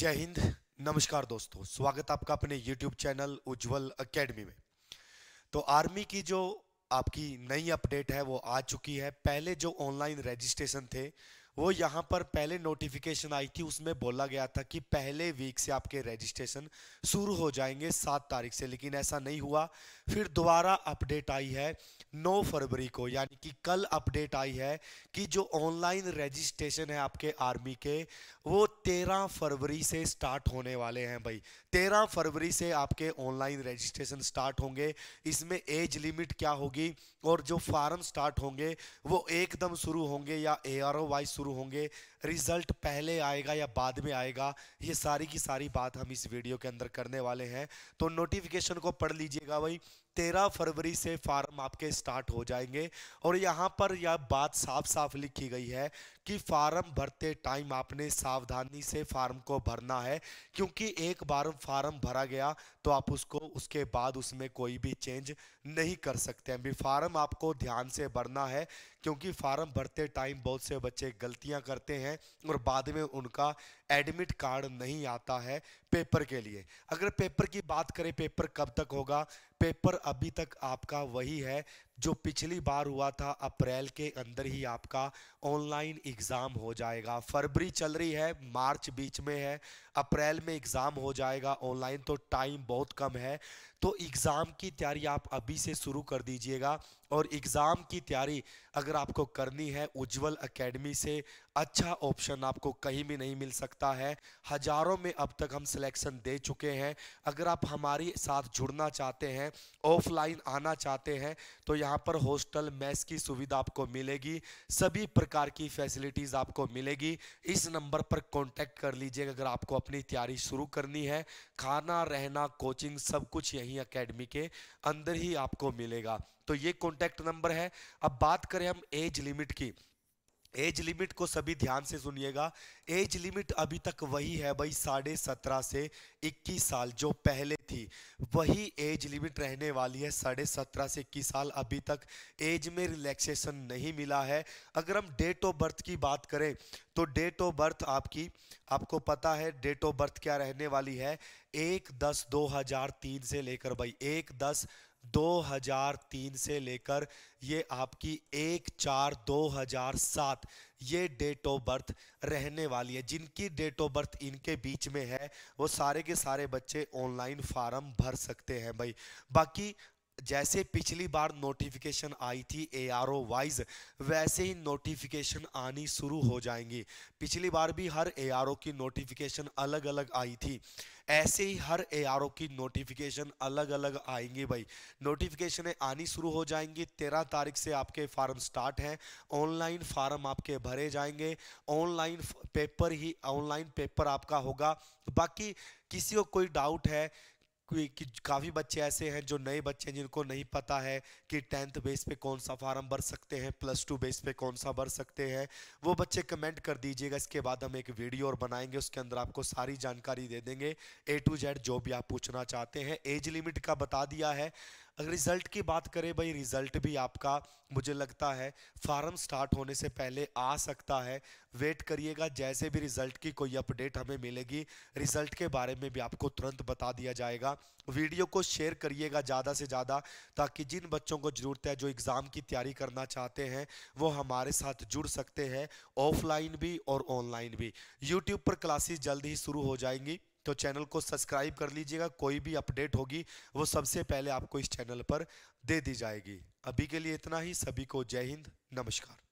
जय हिंद नमस्कार दोस्तों स्वागत आपका अपने YouTube चैनल उज्जवल अकेडमी में तो आर्मी की जो आपकी नई अपडेट है वो आ चुकी है पहले जो ऑनलाइन रजिस्ट्रेशन थे वो यहाँ पर पहले नोटिफिकेशन आई थी उसमें बोला गया था कि पहले वीक से आपके रजिस्ट्रेशन शुरू हो जाएंगे सात तारीख से लेकिन ऐसा नहीं हुआ फिर दोबारा अपडेट आई है नौ फरवरी को यानी कि कल अपडेट आई है कि जो ऑनलाइन रजिस्ट्रेशन है आपके आर्मी के वो तेरह फरवरी से स्टार्ट होने वाले हैं भाई तेरह फरवरी से आपके ऑनलाइन रजिस्ट्रेशन स्टार्ट होंगे इसमें एज लिमिट क्या होगी और जो फार्म स्टार्ट होंगे वो एकदम शुरू होंगे या ए वाइज शुरू शुरू होंगे रिजल्ट पहले आएगा या बाद में आएगा ये सारी की सारी बात हम इस वीडियो के अंदर करने वाले हैं तो नोटिफिकेशन को पढ़ लीजिएगा भाई तेरह फरवरी से फार्म आपके स्टार्ट हो जाएंगे और यहाँ पर यह बात साफ साफ लिखी गई है कि फार्म भरते टाइम आपने सावधानी से फार्म को भरना है क्योंकि एक बार फार्म भरा गया तो आप उसको उसके बाद उसमें कोई भी चेंज नहीं कर सकते हैं भी फार्म आपको ध्यान से भरना है क्योंकि फार्म भरते टाइम बहुत से बच्चे गलतियाँ करते हैं और बाद में उनका एडमिट कार्ड नहीं आता है पेपर के लिए अगर पेपर की बात करें पेपर कब तक होगा पेपर अभी तक आपका वही है जो पिछली बार हुआ था अप्रैल के अंदर ही आपका ऑनलाइन एग्ज़ाम हो जाएगा फरवरी चल रही है मार्च बीच में है अप्रैल में एग्ज़ाम हो जाएगा ऑनलाइन तो टाइम बहुत कम है तो एग्ज़ाम की तैयारी आप अभी से शुरू कर दीजिएगा और एग्ज़ाम की तैयारी अगर आपको करनी है उज्जवल एकेडमी से अच्छा ऑप्शन आपको कहीं भी नहीं मिल सकता है हज़ारों में अब तक हम सिलेक्शन दे चुके हैं अगर आप हमारे साथ जुड़ना चाहते हैं ऑफलाइन आना चाहते हैं तो यहाँ यहाँ पर हॉस्टल मैस की सुविधा आपको मिलेगी सभी प्रकार की फैसिलिटीज़ आपको मिलेगी इस नंबर पर कांटेक्ट कर लीजिएगा अगर आपको अपनी तैयारी शुरू करनी है खाना रहना कोचिंग सब कुछ यहीं अकेडमी के अंदर ही आपको मिलेगा तो ये कॉन्टैक्ट नंबर है अब बात करें हम एज लिमिट की एज लिमिट को सभी ध्यान से सुनिएगा एज लिमिट अभी तक वही है भाई साढ़े सत्रह से इक्कीस साल जो पहले थी वही एज लिमिट रहने वाली है साढ़े सत्रह से इक्कीस साल अभी तक एज में रिलैक्सेशन नहीं मिला है अगर हम डेट ऑफ बर्थ की बात करें तो डेट ऑफ बर्थ आपकी आपको पता है डेट ऑफ बर्थ क्या रहने वाली है एक दस दो हजार तीन से लेकर भाई एक दस 2003 से लेकर ये आपकी एक चार 2007 ये डेट ऑफ बर्थ रहने वाली है जिनकी डेट ऑफ बर्थ इनके बीच में है वो सारे के सारे बच्चे ऑनलाइन फार्म भर सकते हैं भाई बाकी जैसे पिछली बार नोटिफिकेशन आई थी ए आर ओ वाइज वैसे ही नोटिफिकेशन आनी शुरू हो जाएंगी पिछली बार भी हर ए आर ओ की नोटिफिकेशन अलग अलग आई थी ऐसे ही हर ए आर ओ की नोटिफिकेशन अलग अलग आएंगी भाई नोटिफिकेशनें आनी शुरू हो जाएंगी तेरह तारीख से आपके फार्म स्टार्ट हैं ऑनलाइन फार्म आपके भरे जाएंगे ऑनलाइन पेपर ही ऑनलाइन पेपर आपका होगा बाकी किसी को कोई डाउट है कि काफ़ी बच्चे ऐसे हैं जो नए बच्चे हैं जिनको नहीं पता है कि टेंथ बेस पे कौन सा फार्म भर सकते हैं प्लस टू बेस पे कौन सा भर सकते हैं वो बच्चे कमेंट कर दीजिएगा इसके बाद हम एक वीडियो और बनाएंगे उसके अंदर आपको सारी जानकारी दे देंगे ए टू जेड जो भी आप पूछना चाहते हैं एज लिमिट का बता दिया है अगर रिजल्ट की बात करें भाई रिजल्ट भी आपका मुझे लगता है फार्म स्टार्ट होने से पहले आ सकता है वेट करिएगा जैसे भी रिजल्ट की कोई अपडेट हमें मिलेगी रिजल्ट के बारे में भी आपको तुरंत बता दिया जाएगा वीडियो को शेयर करिएगा ज़्यादा से ज़्यादा ताकि जिन बच्चों को ज़रूरत है जो एग्ज़ाम की तैयारी करना चाहते हैं वो हमारे साथ जुड़ सकते हैं ऑफलाइन भी और ऑनलाइन भी यूट्यूब पर क्लासेस जल्द ही शुरू हो जाएंगी तो चैनल को सब्सक्राइब कर लीजिएगा कोई भी अपडेट होगी वो सबसे पहले आपको इस चैनल पर दे दी जाएगी अभी के लिए इतना ही सभी को जय हिंद नमस्कार